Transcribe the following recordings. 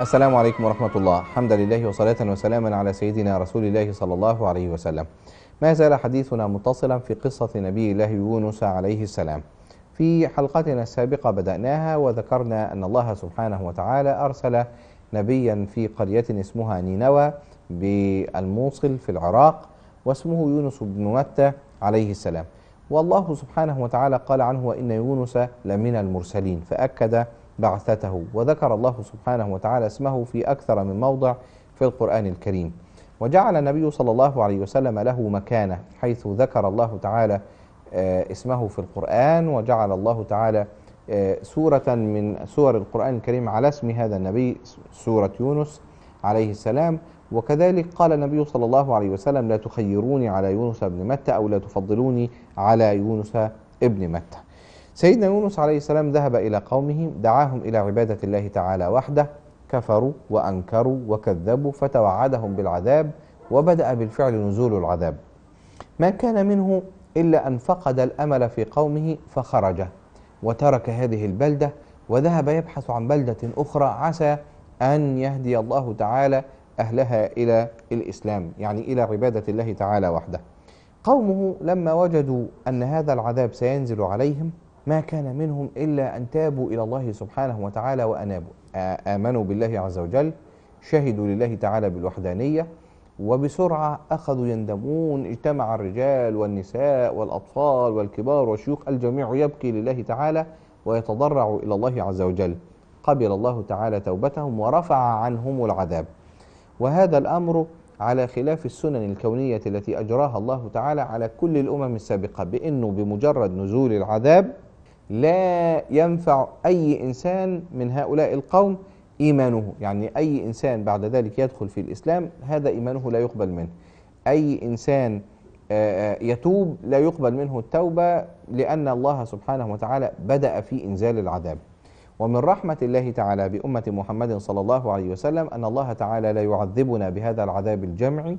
السلام عليكم ورحمة الله حمدا لله وصلاة وسلاما على سيدنا رسول الله صلى الله عليه وسلم ما زال حديثنا متصلا في قصة نبي الله يونس عليه السلام في حلقتنا السابقة بدأناها وذكرنا أن الله سبحانه وتعالى أرسل نبيا في قرية اسمها نينوى بالموصل في العراق واسمه يونس بن متى عليه السلام والله سبحانه وتعالى قال عنه وإن يونس لمن المرسلين فأكد بعثته وذكر الله سبحانه وتعالى اسمه في أكثر من موضع في القرآن الكريم وجعل النبي صلى الله عليه وسلم له مكانة حيث ذكر الله تعالى آه، اسمه في القرآن وجعل الله تعالى آه، سورة من سور القرآن الكريم على اسم هذا النبي سورة يونس عليه السلام وكذلك قال النبي صلى الله عليه وسلم لا تخيروني على يونس بن متى أو لا تفضلوني على يونس ابن متى سيدنا يونس عليه السلام ذهب إلى قومه دعاهم إلى عبادة الله تعالى وحده كفروا وأنكروا وكذبوا فتوعدهم بالعذاب وبدأ بالفعل نزول العذاب ما كان منه إلا أن فقد الأمل في قومه فخرج وترك هذه البلدة وذهب يبحث عن بلدة أخرى عسى أن يهدي الله تعالى أهلها إلى الإسلام يعني إلى عبادة الله تعالى وحده قومه لما وجدوا أن هذا العذاب سينزل عليهم ما كان منهم إلا أن تابوا إلى الله سبحانه وتعالى وأنابوا آمنوا بالله عز وجل شهدوا لله تعالى بالوحدانية وبسرعة أخذوا يندمون اجتمع الرجال والنساء والأطفال والكبار والشيوخ الجميع يبكي لله تعالى ويتضرع إلى الله عز وجل قبل الله تعالى توبتهم ورفع عنهم العذاب وهذا الأمر على خلاف السنن الكونية التي أجراها الله تعالى على كل الأمم السابقة بأنه بمجرد نزول العذاب لا ينفع أي إنسان من هؤلاء القوم إيمانه يعني أي إنسان بعد ذلك يدخل في الإسلام هذا إيمانه لا يقبل منه أي إنسان يتوب لا يقبل منه التوبة لأن الله سبحانه وتعالى بدأ في إنزال العذاب ومن رحمة الله تعالى بأمة محمد صلى الله عليه وسلم أن الله تعالى لا يعذبنا بهذا العذاب الجمعي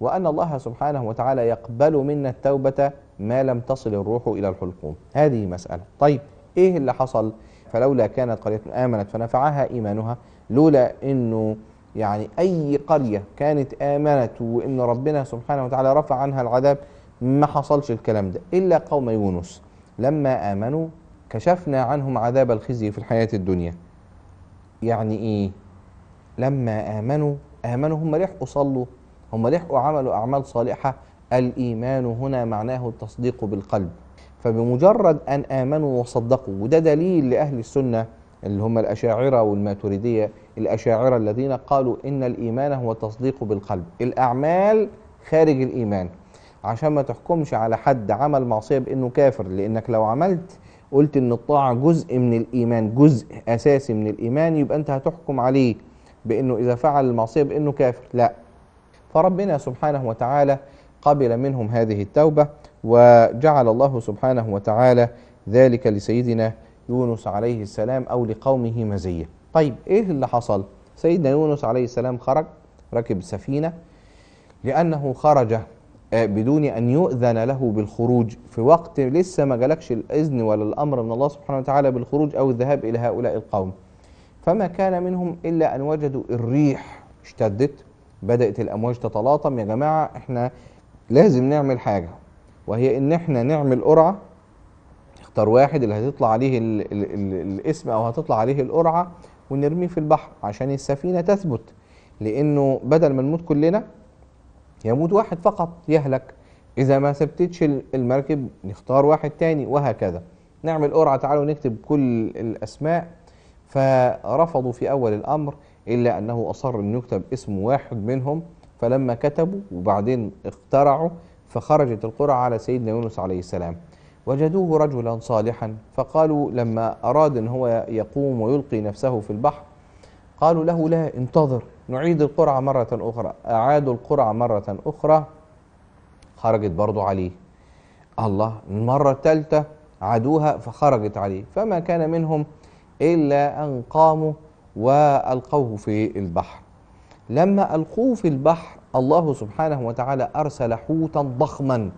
وأن الله سبحانه وتعالى يقبل منا التوبة ما لم تصل الروح إلى الحلقوم هذه مسألة طيب إيه اللي حصل فلولا كانت قرية آمنت فنفعها إيمانها لولا أنه يعني أي قرية كانت آمنت وأن ربنا سبحانه وتعالى رفع عنها العذاب ما حصلش الكلام ده إلا قوم يونس لما آمنوا كشفنا عنهم عذاب الخزي في الحياة الدنيا يعني إيه لما آمنوا آمنوا هم لحقوا صلوا هم لحقوا عملوا أعمال صالحة الإيمان هنا معناه التصديق بالقلب فبمجرد أن آمنوا وصدقوا وده دليل لأهل السنة اللي هم الأشاعرة والماتريدية الأشاعرة الذين قالوا إن الإيمان هو التصديق بالقلب الأعمال خارج الإيمان عشان ما تحكمش على حد عمل معصية بإنه كافر لأنك لو عملت قلت إن الطاعة جزء من الإيمان جزء أساسي من الإيمان يبقى أنت هتحكم عليه بإنه إذا فعل المعصية بإنه كافر لا فربنا سبحانه وتعالى قبل منهم هذه التوبة وجعل الله سبحانه وتعالى ذلك لسيدنا يونس عليه السلام أو لقومه مزية طيب إيه اللي حصل سيدنا يونس عليه السلام خرج ركب سفينة لأنه خرج آه، بدون أن يؤذن له بالخروج في وقت لسه ما جالكش الإذن ولا الأمر من الله سبحانه وتعالى بالخروج أو الذهاب إلى هؤلاء القوم فما كان منهم إلا أن وجدوا الريح اشتدت بدأت الأمواج تتلاطم يا جماعة احنا لازم نعمل حاجة وهي ان احنا نعمل قرعة نختار واحد اللي هتطلع عليه الـ الـ الـ الاسم او هتطلع عليه القرعة ونرميه في البحر عشان السفينة تثبت لانه بدل ما نموت كلنا يموت واحد فقط يهلك اذا ما ثبتتش المركب نختار واحد تاني وهكذا نعمل قرعة تعالوا نكتب كل الاسماء فرفضوا في اول الامر الا انه اصر ان يكتب اسم واحد منهم فلما كتبوا وبعدين اخترعوا فخرجت القرعة على سيدنا يونس عليه السلام وجدوه رجلا صالحا فقالوا لما أراد أن هو يقوم ويلقي نفسه في البحر قالوا له لا انتظر نعيد القرعة مرة أخرى أعادوا القرعة مرة أخرى خرجت برضو عليه الله المرة الثالثة عادوها فخرجت عليه فما كان منهم إلا أن قاموا وألقوه في البحر لما ألقوه في البحر الله سبحانه وتعالى أرسل حوتا ضخما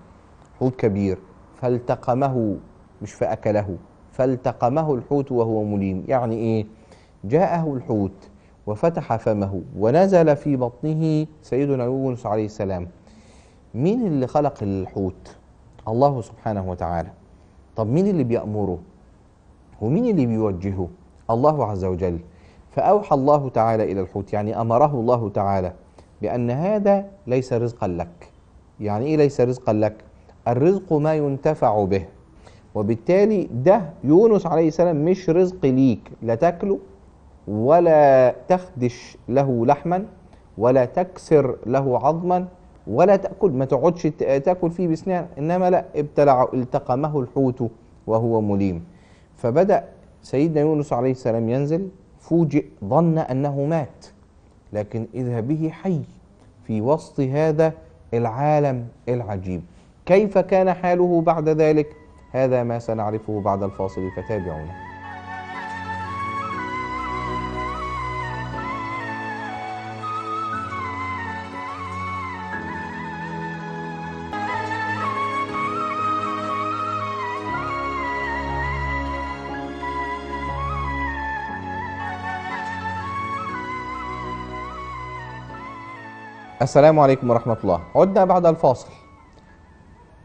حوت كبير فالتقمه مش فأكله فالتقمه الحوت وهو مليم يعني إيه جاءه الحوت وفتح فمه ونزل في بطنه سيدنا يونس عليه السلام مين اللي خلق الحوت الله سبحانه وتعالى طب مين اللي بيأمره ومين اللي بيوجهه الله عز وجل فأوحى الله تعالى إلى الحوت يعني أمره الله تعالى بأن هذا ليس رزقا لك يعني إيه ليس رزقا لك الرزق ما ينتفع به وبالتالي ده يونس عليه السلام مش رزق ليك لا تاكله ولا تخدش له لحما ولا تكسر له عظما ولا تاكل ما تقعدش تاكل فيه بسنان انما لا ابتلع التقمه الحوت وهو مليم فبدا سيدنا يونس عليه السلام ينزل فوجئ ظن أنه مات لكن إذا به حي في وسط هذا العالم العجيب كيف كان حاله بعد ذلك هذا ما سنعرفه بعد الفاصل فتابعونا السلام عليكم ورحمة الله عدنا بعد الفاصل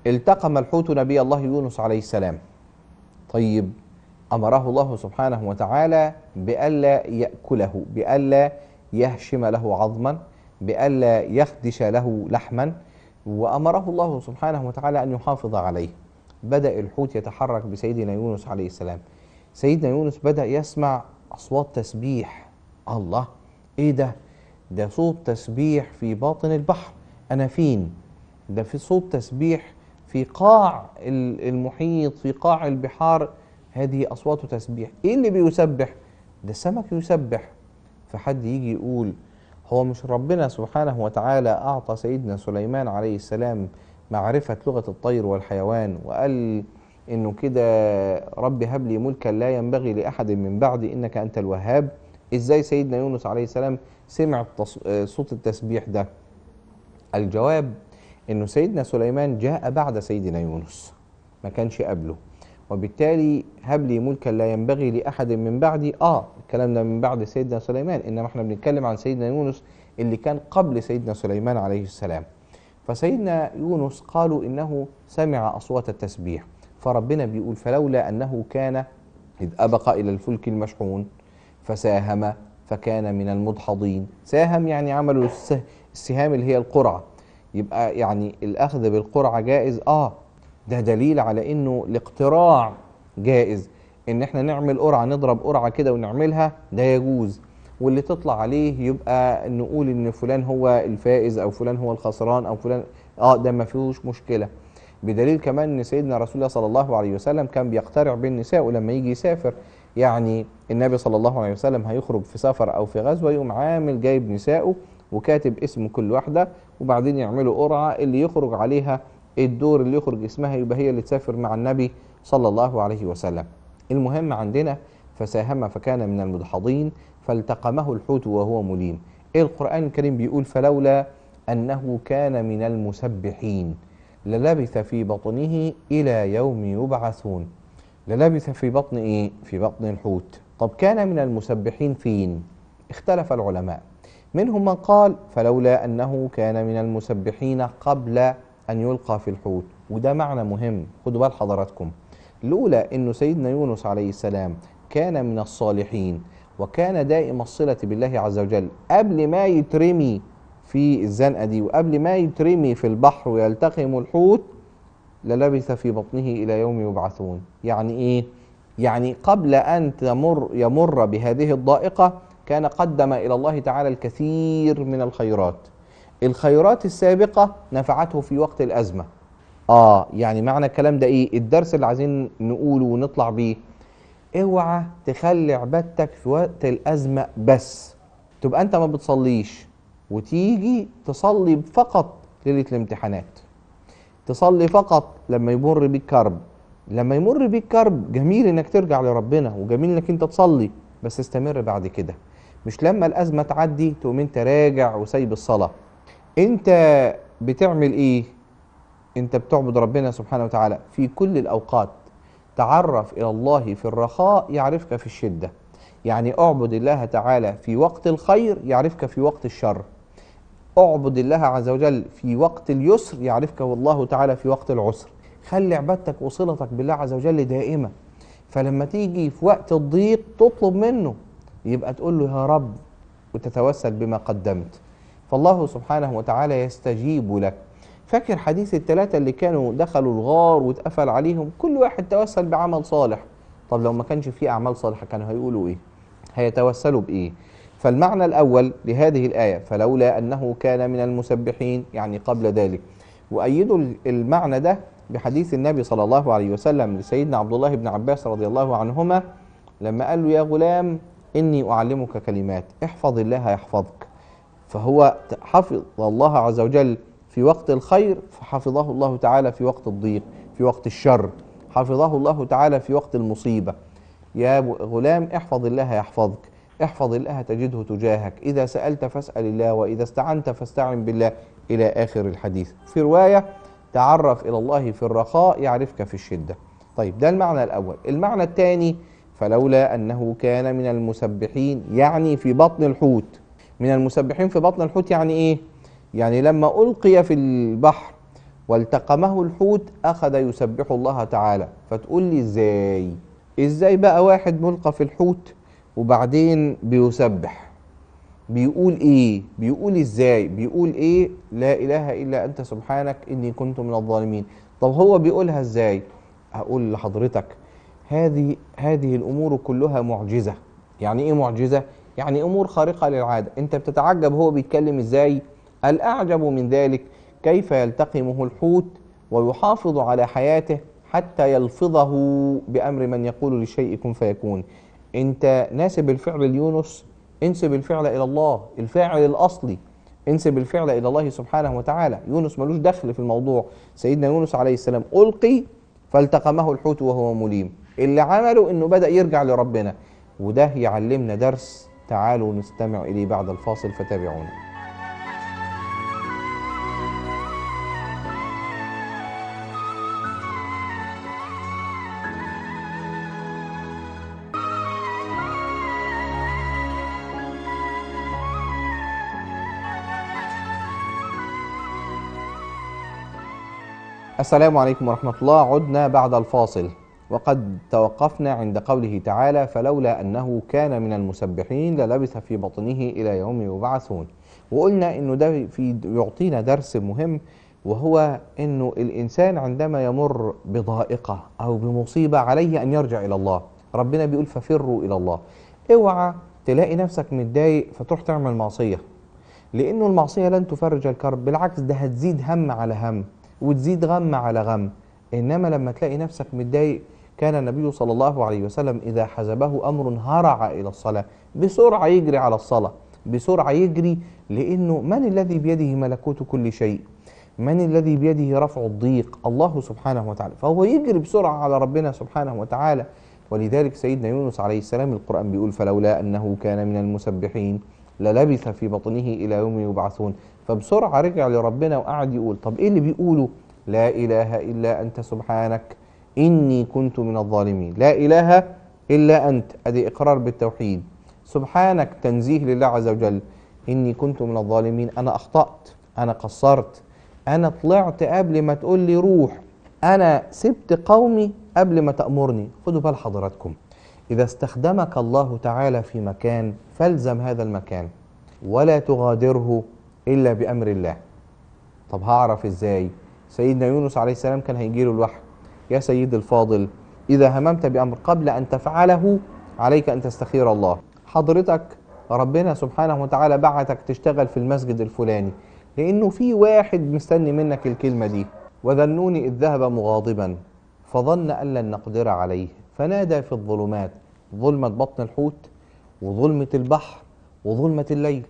التقم الحوت نبي الله يونس عليه السلام طيب أمره الله سبحانه وتعالى بألا يأكله بألا يهشم له عظما بألا يخدش له لحما وأمره الله سبحانه وتعالى أن يحافظ عليه بدأ الحوت يتحرك بسيدنا يونس عليه السلام سيدنا يونس بدأ يسمع أصوات تسبيح الله إيه ده ده صوت تسبيح في باطن البحر أنا فين ده في صوت تسبيح في قاع المحيط في قاع البحار هذه أصوات تسبيح إيه اللي بيسبح؟ ده السمك يسبح فحد يجي يقول هو مش ربنا سبحانه وتعالى أعطى سيدنا سليمان عليه السلام معرفة لغة الطير والحيوان وقال إنه كده رب هب لي ملكا لا ينبغي لأحد من بعدي إنك أنت الوهاب إزاي سيدنا يونس عليه السلام سمع آه، صوت التسبيح ده الجواب انه سيدنا سليمان جاء بعد سيدنا يونس ما كانش قبله وبالتالي هب لي ملكا لا ينبغي لاحد من بعدي اه الكلام ده من بعد سيدنا سليمان انما احنا بنتكلم عن سيدنا يونس اللي كان قبل سيدنا سليمان عليه السلام فسيدنا يونس قالوا انه سمع اصوات التسبيح فربنا بيقول فلولا انه كان اذ ابق الى الفلك المشحون فساهم فكان من المدحضين ساهم يعني عملوا السهام اللي هي القرعة يبقى يعني الأخذ بالقرعة جائز آه ده دليل على إنه الاقتراع جائز إن إحنا نعمل قرعة نضرب قرعة كده ونعملها ده يجوز واللي تطلع عليه يبقى نقول إن فلان هو الفائز أو فلان هو الخسران أو فلان آه ده ما فيهوش مشكلة بدليل كمان إن سيدنا رسول الله صلى الله عليه وسلم كان بيقترع بالنساء ولما يجي يسافر يعني النبي صلى الله عليه وسلم هيخرج في سفر أو في غزوة يقوم عامل جايب نسائه وكاتب اسم كل واحدة وبعدين يعملوا قرعة اللي يخرج عليها الدور اللي يخرج اسمها يبقى هي اللي تسافر مع النبي صلى الله عليه وسلم المهم عندنا فساهم فكان من المدحضين فالتقمه الحوت وهو مليم ايه القرآن الكريم بيقول فلولا أنه كان من المسبحين للبث في بطنه إلى يوم يبعثون للبث في بطن إيه؟ في بطن الحوت طب كان من المسبحين فين؟ اختلف العلماء منهم من قال فلولا أنه كان من المسبحين قبل أن يلقى في الحوت وده معنى مهم خدوا بال حضراتكم لولا أنه سيدنا يونس عليه السلام كان من الصالحين وكان دائم الصلة بالله عز وجل قبل ما يترمي في الزنقة دي وقبل ما يترمي في البحر ويلتقم الحوت للبث في بطنه إلى يوم يبعثون يعني إيه؟ يعني قبل أن تمر يمر بهذه الضائقة كان قدم إلى الله تعالى الكثير من الخيرات الخيرات السابقة نفعته في وقت الأزمة آه يعني معنى الكلام ده إيه؟ الدرس اللي عايزين نقوله ونطلع بيه اوعى تخلي عبادتك في وقت الأزمة بس تبقى أنت ما بتصليش وتيجي تصلي فقط ليلة الامتحانات تصلي فقط لما يمر بيك كرب لما يمر بيك كرب جميل انك ترجع لربنا وجميل انك انت تصلي بس استمر بعد كده مش لما الازمه تعدي تقوم انت راجع وسايب الصلاه انت بتعمل ايه انت بتعبد ربنا سبحانه وتعالى في كل الاوقات تعرف الى الله في الرخاء يعرفك في الشده يعني اعبد الله تعالى في وقت الخير يعرفك في وقت الشر اعبد الله عز وجل في وقت اليسر يعرفك الله تعالى في وقت العسر خلي عبادتك وصلتك بالله عز وجل دائمة فلما تيجي في وقت الضيق تطلب منه يبقى تقول له يا رب وتتوسل بما قدمت فالله سبحانه وتعالى يستجيب لك فاكر حديث الثلاثة اللي كانوا دخلوا الغار واتقفل عليهم كل واحد توسل بعمل صالح طب لو ما كانش فيه أعمال صالحة كانوا هيقولوا إيه هيتوسلوا بإيه فالمعنى الأول لهذه الآية فلولا أنه كان من المسبحين يعني قبل ذلك وأيدوا المعنى ده بحديث النبي صلى الله عليه وسلم لسيدنا عبد الله بن عباس رضي الله عنهما لما قال له يا غلام إني أعلمك كلمات احفظ الله يحفظك فهو حفظ الله عز وجل في وقت الخير فحفظه الله تعالى في وقت الضيق في وقت الشر حفظه الله تعالى في وقت المصيبة يا غلام احفظ الله يحفظك احفظ الله تجده تجاهك إذا سألت فاسأل الله وإذا استعنت فاستعن بالله إلى آخر الحديث في رواية تعرف إلى الله في الرخاء يعرفك في الشدة طيب ده المعنى الأول المعنى الثاني فلولا أنه كان من المسبحين يعني في بطن الحوت من المسبحين في بطن الحوت يعني إيه؟ يعني لما ألقي في البحر والتقمه الحوت أخذ يسبح الله تعالى فتقول لي إزاي؟ إزاي بقى واحد ملقى في الحوت وبعدين بيسبح بيقول ايه بيقول ازاي بيقول ايه لا اله الا انت سبحانك اني كنت من الظالمين طب هو بيقولها ازاي هقول لحضرتك هذه هذه الامور كلها معجزه يعني ايه معجزه يعني امور خارقه للعاده انت بتتعجب هو بيتكلم ازاي الاعجب من ذلك كيف يلتقمه الحوت ويحافظ على حياته حتى يلفظه بامر من يقول لشيء كن فيكون انت ناسب الفعل ليونس انسب الفعل الى الله الفاعل الاصلي انسب الفعل الى الله سبحانه وتعالى يونس ملوش دخل في الموضوع سيدنا يونس عليه السلام القي فالتقمه الحوت وهو مليم اللي عمله انه بدا يرجع لربنا وده يعلمنا درس تعالوا نستمع اليه بعد الفاصل فتابعونا السلام عليكم ورحمة الله عدنا بعد الفاصل وقد توقفنا عند قوله تعالى فلولا أنه كان من المسبحين للبث في بطنه إلى يوم يبعثون وقلنا أنه ده في يعطينا درس مهم وهو أنه الإنسان عندما يمر بضائقة أو بمصيبة عليه أن يرجع إلى الله ربنا بيقول ففروا إلى الله اوعى تلاقي نفسك متضايق فتروح تعمل معصية لأنه المعصية لن تفرج الكرب بالعكس ده هتزيد هم على هم وتزيد غم على غم إنما لما تلاقي نفسك متضايق كان النبي صلى الله عليه وسلم إذا حزبه أمر هرع إلى الصلاة بسرعة يجري على الصلاة بسرعة يجري لأنه من الذي بيده ملكوت كل شيء من الذي بيده رفع الضيق الله سبحانه وتعالى فهو يجري بسرعة على ربنا سبحانه وتعالى ولذلك سيدنا يونس عليه السلام القرآن بيقول فلولا أنه كان من المسبحين للبث في بطنه إلى يوم يبعثون فبسرعة رجع لربنا وقعد يقول طب ايه اللي بيقوله لا إله إلا أنت سبحانك إني كنت من الظالمين لا إله إلا أنت أدي إقرار بالتوحيد سبحانك تنزيه لله عز وجل إني كنت من الظالمين أنا أخطأت أنا قصرت أنا طلعت قبل ما تقول لي روح أنا سبت قومي قبل ما تأمرني خدوا بال حضراتكم إذا استخدمك الله تعالى في مكان فالزم هذا المكان ولا تغادره إلا بأمر الله طب هعرف إزاي سيدنا يونس عليه السلام كان هيجيله الوحي يا سيد الفاضل إذا هممت بأمر قبل أن تفعله عليك أن تستخير الله حضرتك ربنا سبحانه وتعالى بعتك تشتغل في المسجد الفلاني لأنه في واحد مستني منك الكلمة دي وذنوني إذ ذهب مغاضبا فظن أن لن نقدر عليه فنادى في الظلمات ظلمة بطن الحوت وظلمة البحر وظلمة الليل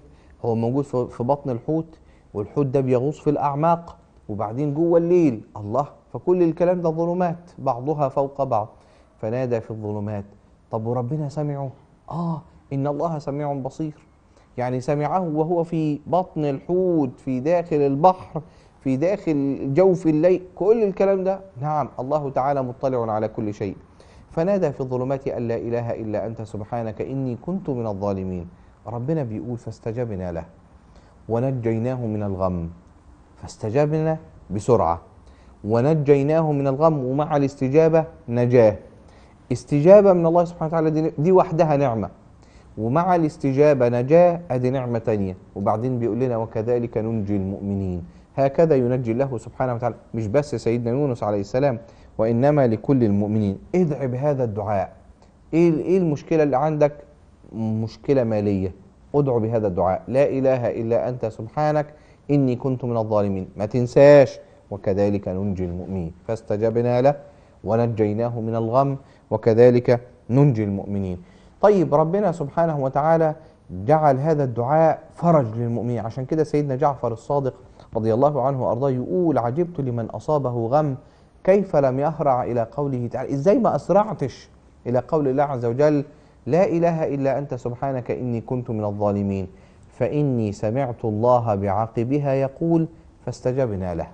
هو موجود في بطن الحوت والحوت ده بيغوص في الأعماق وبعدين جوه الليل الله فكل الكلام ده ظلمات بعضها فوق بعض فنادى في الظلمات طب وربنا سمعه آه إن الله سميع بصير يعني سمعه وهو في بطن الحوت في داخل البحر في داخل جوف الليل كل الكلام ده نعم الله تعالى مطلع على كل شيء فنادى في الظلمات أن لا إله إلا أنت سبحانك إني كنت من الظالمين ربنا بيقول فاستجبنا له ونجيناه من الغم فاستجبنا بسرعة ونجيناه من الغم ومع الاستجابة نجاه استجابة من الله سبحانه وتعالى دي, دي وحدها نعمة ومع الاستجابة نجاه أدي نعمة تانية وبعدين بيقول لنا وكذلك ننجي المؤمنين هكذا ينجي الله سبحانه وتعالى مش بس سيدنا يونس عليه السلام وإنما لكل المؤمنين ادعي بهذا الدعاء ايه ايه المشكله اللي عندك مشكلة مالية ادعو بهذا الدعاء لا إله إلا أنت سبحانك إني كنت من الظالمين ما تنساش وكذلك ننجي المؤمنين فاستجبنا له ونجيناه من الغم وكذلك ننجي المؤمنين طيب ربنا سبحانه وتعالى جعل هذا الدعاء فرج للمؤمنين عشان كده سيدنا جعفر الصادق رضي الله عنه وأرضاه يقول عجبت لمن أصابه غم كيف لم يهرع إلى قوله تعالى إزاي ما أسرعتش إلى قول الله عز وجل لا إله إلا أنت سبحانك إني كنت من الظالمين فإني سمعت الله بعقبها يقول فاستجبنا له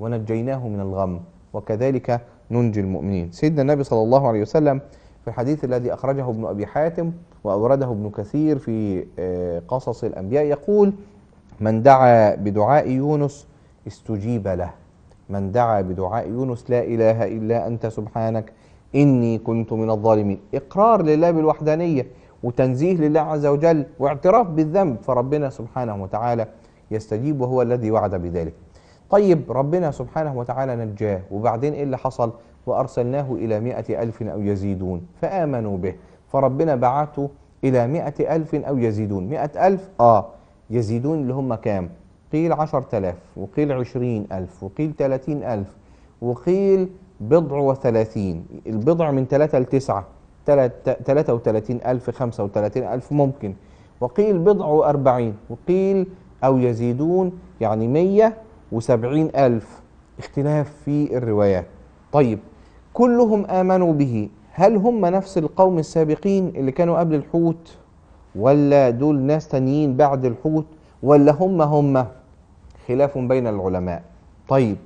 ونجيناه من الغم وكذلك ننجي المؤمنين سيدنا النبي صلى الله عليه وسلم في الحديث الذي أخرجه ابن أبي حاتم وأورده ابن كثير في آه، قصص الأنبياء يقول من دعا بدعاء يونس استجيب له من دعا بدعاء يونس لا إله إلا أنت سبحانك إني كنت من الظالمين إقرار لله بالوحدانية وتنزيه لله عز وجل واعتراف بالذنب فربنا سبحانه وتعالى يستجيب وهو الذي وعد بذلك طيب ربنا سبحانه وتعالى نجاه وبعدين إيه اللي حصل وأرسلناه إلى مئة ألف أو يزيدون فآمنوا به فربنا بعته إلى مئة ألف أو يزيدون مئة ألف آه يزيدون اللي هم كام قيل عشر تلاف وقيل عشرين ألف وقيل تلاتين ألف وقيل بضع وثلاثين البضع من ثلاثة لتسعة ثلاثة وثلاثين ألف خمسة وثلاثين ألف ممكن وقيل بضع وأربعين وقيل أو يزيدون يعني مية وسبعين ألف اختلاف في الروايات طيب كلهم آمنوا به هل هم نفس القوم السابقين اللي كانوا قبل الحوت ولا دول ناس تانيين بعد الحوت ولا هم هم خلاف بين العلماء طيب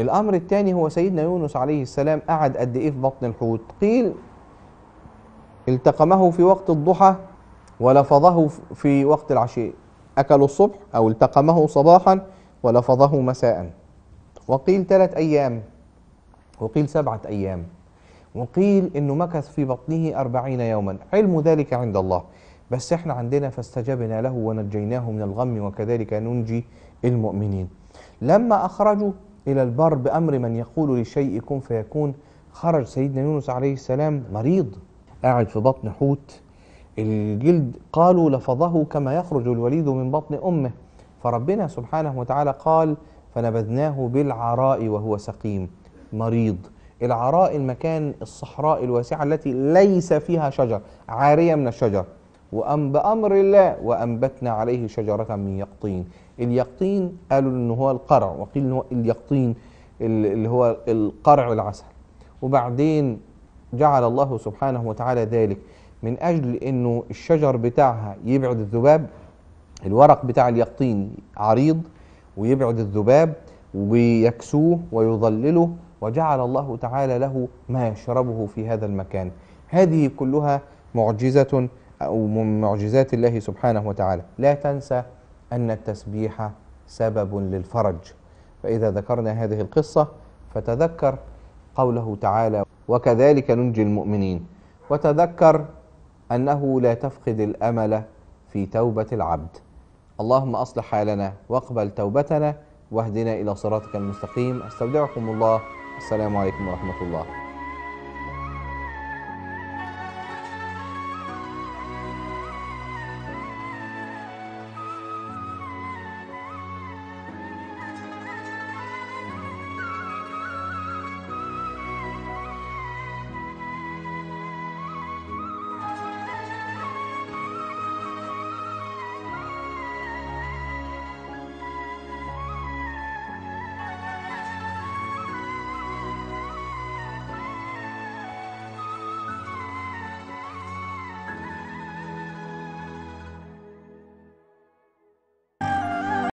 الأمر الثاني هو سيدنا يونس عليه السلام قعد قد إيه في بطن الحوت قيل التقمه في وقت الضحى ولفظه في وقت العشاء اكل الصبح أو التقمه صباحا ولفظه مساء وقيل ثلاث أيام وقيل سبعة أيام وقيل إنه مكث في بطنه أربعين يوما علم ذلك عند الله بس احنا عندنا فاستجبنا له ونجيناه من الغم وكذلك ننجي المؤمنين لما أخرجوا إلى البر بأمر من يقول لشيء كن فيكون خرج سيدنا يونس عليه السلام مريض قاعد في بطن حوت الجلد قالوا لفظه كما يخرج الوليد من بطن أمه فربنا سبحانه وتعالى قال فنبذناه بالعراء وهو سقيم مريض العراء المكان الصحراء الواسعة التي ليس فيها شجر عارية من الشجر وأم بأمر الله وأنبتنا عليه شجرة من يقطين اليقطين قالوا إن هو القرع وقيل إن هو اليقطين اللي هو القرع العسل وبعدين جعل الله سبحانه وتعالى ذلك من أجل إنه الشجر بتاعها يبعد الذباب الورق بتاع اليقطين عريض ويبعد الذباب ويكسوه ويظلله وجعل الله تعالى له ما يشربه في هذا المكان هذه كلها معجزة أو من معجزات الله سبحانه وتعالى لا تنسى أن التسبيح سبب للفرج فإذا ذكرنا هذه القصة فتذكر قوله تعالى وكذلك ننجي المؤمنين وتذكر أنه لا تفقد الأمل في توبة العبد اللهم أصلح حالنا واقبل توبتنا واهدنا إلى صراطك المستقيم أستودعكم الله السلام عليكم ورحمة الله